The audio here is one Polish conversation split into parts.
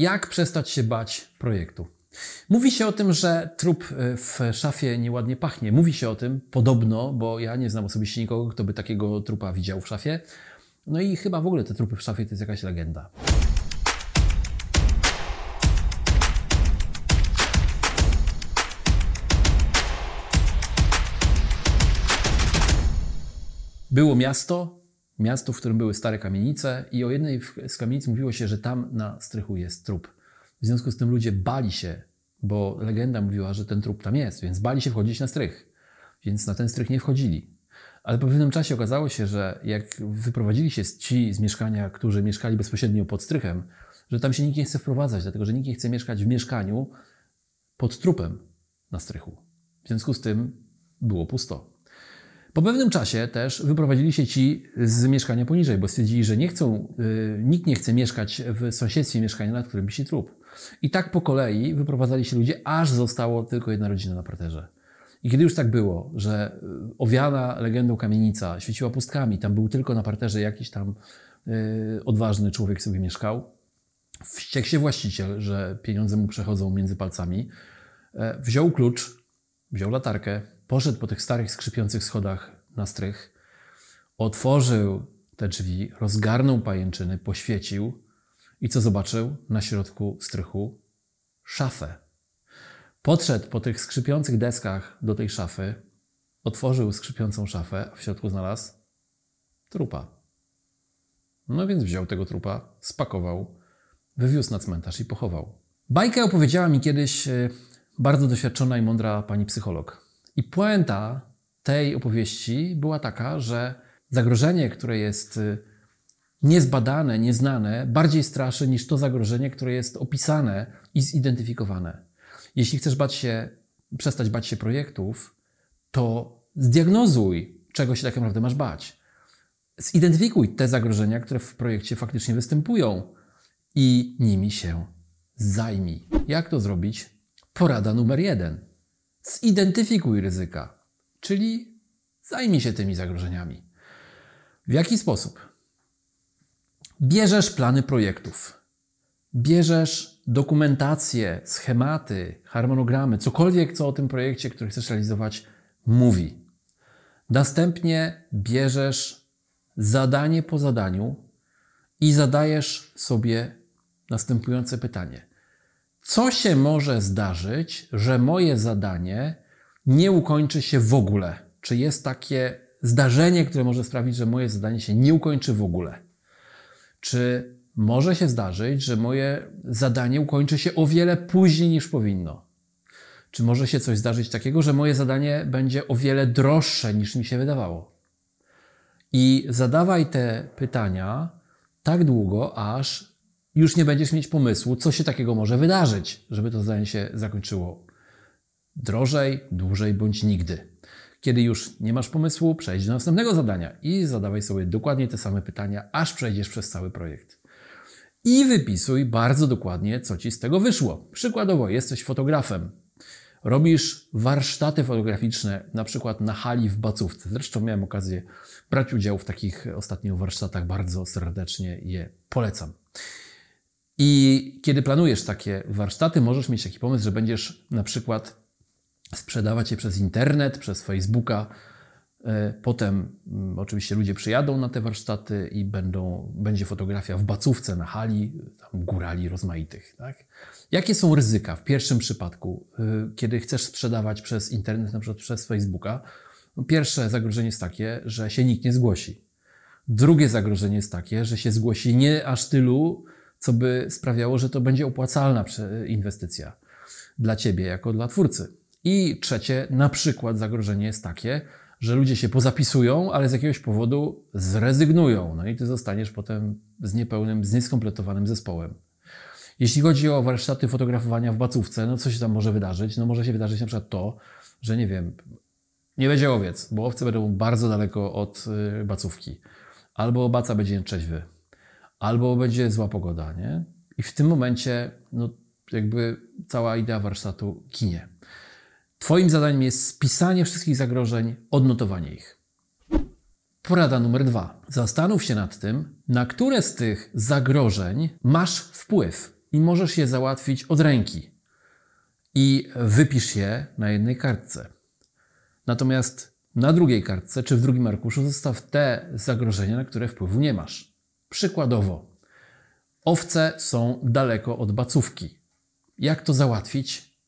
Jak przestać się bać projektu? Mówi się o tym, że trup e, w szafie nieładnie pachnie. Mówi się o tym podobno, bo ja nie znam osobiście nikogo, kto by takiego trupa widział w szafie. No i chyba w ogóle te trupy w szafie to jest jakaś legenda. Było miasto, miastu, w którym były stare kamienice i o jednej z kamienic mówiło się, że tam na strychu jest trup. W związku z tym ludzie bali się, bo legenda mówiła, że ten trup tam jest, więc bali się wchodzić na strych. Więc na ten strych nie wchodzili. Ale po pewnym czasie okazało się, że jak wyprowadzili się ci z mieszkania, którzy mieszkali bezpośrednio pod strychem, że tam się nikt nie chce wprowadzać, dlatego że nikt nie chce mieszkać w mieszkaniu pod trupem na strychu. W związku z tym było pusto. Po pewnym czasie też wyprowadzili się ci z mieszkania poniżej, bo stwierdzili, że nie chcą, y, nikt nie chce mieszkać w sąsiedztwie mieszkania, nad którym wisi trup. I tak po kolei wyprowadzali się ludzie, aż zostało tylko jedna rodzina na parterze. I kiedy już tak było, że y, owiana legendą kamienica świeciła pustkami, tam był tylko na parterze jakiś tam y, odważny człowiek sobie mieszkał, wściekł się właściciel, że pieniądze mu przechodzą między palcami, e, wziął klucz, wziął latarkę, Poszedł po tych starych, skrzypiących schodach na strych, otworzył te drzwi, rozgarnął pajęczyny, poświecił i co zobaczył? Na środku strychu szafę. Podszedł po tych skrzypiących deskach do tej szafy, otworzył skrzypiącą szafę, a w środku znalazł trupa. No więc wziął tego trupa, spakował, wywiózł na cmentarz i pochował. Bajkę opowiedziała mi kiedyś e, bardzo doświadczona i mądra pani psycholog. I puenta tej opowieści była taka, że zagrożenie, które jest y, niezbadane, nieznane, bardziej straszy niż to zagrożenie, które jest opisane i zidentyfikowane. Jeśli chcesz bać się, przestać bać się projektów, to zdiagnozuj, czego się tak naprawdę masz bać. Zidentyfikuj te zagrożenia, które w projekcie faktycznie występują i nimi się zajmij. Jak to zrobić? Porada numer jeden. Zidentyfikuj ryzyka, czyli zajmij się tymi zagrożeniami. W jaki sposób? Bierzesz plany projektów, bierzesz dokumentację, schematy, harmonogramy, cokolwiek, co o tym projekcie, który chcesz realizować, mówi. Następnie bierzesz zadanie po zadaniu i zadajesz sobie następujące pytanie: co się może zdarzyć, że moje zadanie nie ukończy się w ogóle? Czy jest takie zdarzenie, które może sprawić, że moje zadanie się nie ukończy w ogóle? Czy może się zdarzyć, że moje zadanie ukończy się o wiele później niż powinno? Czy może się coś zdarzyć takiego, że moje zadanie będzie o wiele droższe niż mi się wydawało? I zadawaj te pytania tak długo, aż już nie będziesz mieć pomysłu, co się takiego może wydarzyć, żeby to zdanie się zakończyło drożej, dłużej bądź nigdy. Kiedy już nie masz pomysłu, przejdź do następnego zadania i zadawaj sobie dokładnie te same pytania, aż przejdziesz przez cały projekt. I wypisuj bardzo dokładnie, co ci z tego wyszło. Przykładowo, jesteś fotografem. Robisz warsztaty fotograficzne, na przykład na hali w Bacówce. Zresztą miałem okazję brać udział w takich ostatnich warsztatach, bardzo serdecznie je polecam. I kiedy planujesz takie warsztaty, możesz mieć taki pomysł, że będziesz na przykład sprzedawać je przez internet, przez Facebooka. E, potem mm, oczywiście ludzie przyjadą na te warsztaty i będą, będzie fotografia w bacówce na hali, tam górali rozmaitych. Tak? Jakie są ryzyka w pierwszym przypadku, e, kiedy chcesz sprzedawać przez internet, na przykład przez Facebooka? No, pierwsze zagrożenie jest takie, że się nikt nie zgłosi. Drugie zagrożenie jest takie, że się zgłosi nie aż tylu, co by sprawiało, że to będzie opłacalna inwestycja dla ciebie jako dla twórcy. I trzecie, na przykład zagrożenie jest takie, że ludzie się pozapisują, ale z jakiegoś powodu zrezygnują, no i ty zostaniesz potem z niepełnym, z nieskompletowanym zespołem. Jeśli chodzi o warsztaty fotografowania w bacówce, no co się tam może wydarzyć? No może się wydarzyć na przykład to, że nie wiem, nie będzie owiec, bo owce będą bardzo daleko od y, bacówki. Albo baca będzie trzeźwy albo będzie zła pogoda, nie? I w tym momencie, no, jakby cała idea warsztatu ginie. Twoim zadaniem jest spisanie wszystkich zagrożeń, odnotowanie ich. Porada numer dwa. Zastanów się nad tym, na które z tych zagrożeń masz wpływ i możesz je załatwić od ręki. I wypisz je na jednej kartce. Natomiast na drugiej kartce czy w drugim arkuszu zostaw te zagrożenia, na które wpływu nie masz. Przykładowo, owce są daleko od bacówki. Jak to załatwić?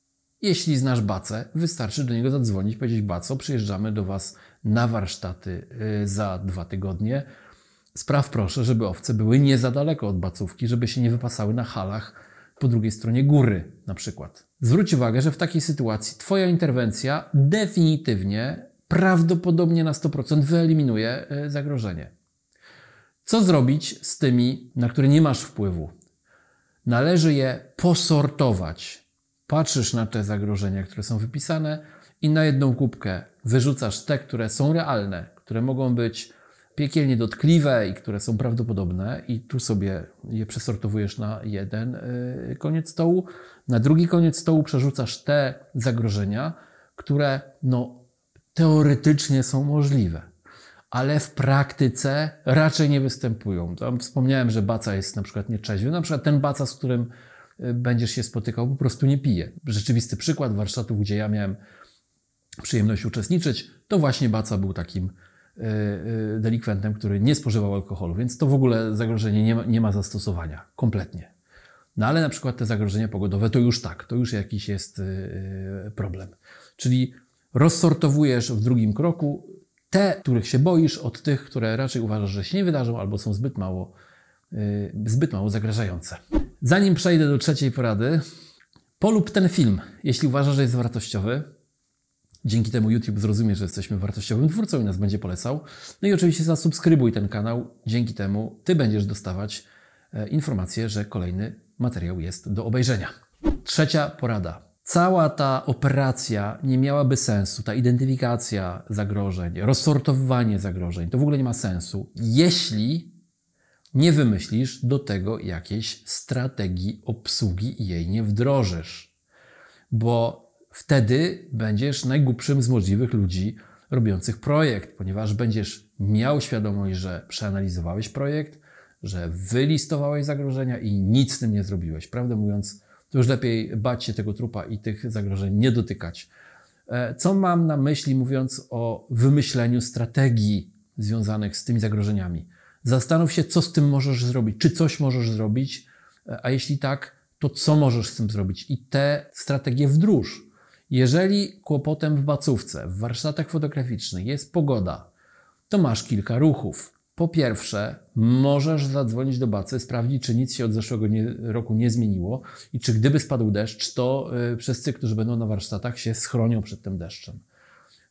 Jeśli znasz bacę, wystarczy do niego zadzwonić, powiedzieć: Baco, przyjeżdżamy do Was na warsztaty y, za dwa tygodnie. Spraw proszę, żeby owce były nie za daleko od bacówki, żeby się nie wypasały na halach po drugiej stronie góry, na przykład. Zwróć uwagę, że w takiej sytuacji Twoja interwencja definitywnie, prawdopodobnie na 100% wyeliminuje y, zagrożenie. Co zrobić z tymi, na które nie masz wpływu? Należy je posortować. Patrzysz na te zagrożenia, które są wypisane, i na jedną kubkę wyrzucasz te, które są realne, które mogą być piekielnie dotkliwe i które są prawdopodobne, i tu sobie je przesortowujesz na jeden y, koniec stołu. Na drugi koniec stołu przerzucasz te zagrożenia, które no, teoretycznie są możliwe ale w praktyce raczej nie występują. Tam wspomniałem, że baca jest na przykład nietrzeźwy. Na przykład ten baca, z którym y, będziesz się spotykał, po prostu nie pije. Rzeczywisty przykład warsztatów, gdzie ja miałem przyjemność uczestniczyć, to właśnie baca był takim y, y, delikwentem, który nie spożywał alkoholu, więc to w ogóle zagrożenie nie ma, nie ma zastosowania kompletnie. No ale na przykład te zagrożenia pogodowe to już tak, to już jakiś jest problem. Czyli rozsortowujesz w drugim kroku te, których się boisz, od tych, które raczej uważasz, że się nie wydarzą albo są zbyt mało, yy, zbyt mało zagrażające. Zanim przejdę do trzeciej porady, polub ten film, jeśli uważasz, że jest wartościowy. Dzięki temu YouTube zrozumie, że jesteśmy wartościowym twórcą i nas będzie polecał. No i oczywiście zasubskrybuj ten kanał. Dzięki temu Ty będziesz dostawać e, informację, że kolejny materiał jest do obejrzenia. Trzecia porada cała ta operacja nie miałaby sensu, ta identyfikacja zagrożeń, rozsortowywanie zagrożeń, to w ogóle nie ma sensu, jeśli nie wymyślisz do tego jakiejś strategii obsługi i jej nie wdrożysz. Bo wtedy będziesz najgłupszym z możliwych ludzi robiących projekt, ponieważ będziesz miał świadomość, że przeanalizowałeś projekt, że wylistowałeś zagrożenia i nic z tym nie zrobiłeś. Prawdę mówiąc, to już lepiej bać się tego trupa i tych zagrożeń nie dotykać. E, co mam na myśli, mówiąc o wymyśleniu strategii związanych z tymi zagrożeniami? Zastanów się, co z tym możesz zrobić, czy coś możesz zrobić, e, a jeśli tak, to co możesz z tym zrobić i te strategie wdróż. Jeżeli kłopotem w bacówce, w warsztatach fotograficznych jest pogoda, to masz kilka ruchów. Po pierwsze, możesz zadzwonić do Bacy, sprawdzić, czy nic się od zeszłego nie, roku nie zmieniło i czy gdyby spadł deszcz, to yy, wszyscy, którzy będą na warsztatach, się schronią przed tym deszczem.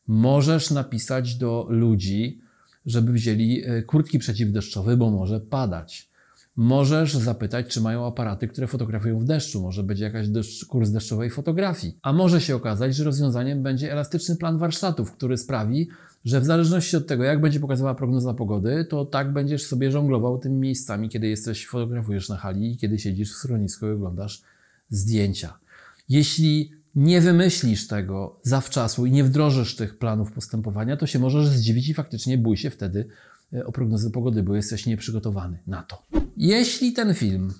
Możesz napisać do ludzi, żeby wzięli y, kurtki przeciwdeszczowe, bo może padać. Możesz zapytać, czy mają aparaty, które fotografują w deszczu. Może będzie jakaś deszcz, kurs deszczowej fotografii. A może się okazać, że rozwiązaniem będzie elastyczny plan warsztatów, który sprawi, że w zależności od tego, jak będzie pokazywała prognoza pogody, to tak będziesz sobie żonglował tymi miejscami, kiedy jesteś, fotografujesz na hali i kiedy siedzisz w schronisku i oglądasz zdjęcia. Jeśli nie wymyślisz tego zawczasu i nie wdrożysz tych planów postępowania, to się możesz zdziwić i faktycznie bój się wtedy e, o prognozę pogody, bo jesteś nieprzygotowany na to. Jeśli ten film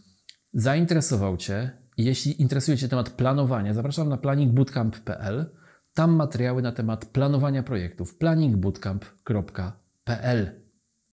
zainteresował Cię, jeśli interesuje Cię temat planowania, zapraszam na planikbootcamp.pl tam materiały na temat planowania projektów planningbootcamp.pl.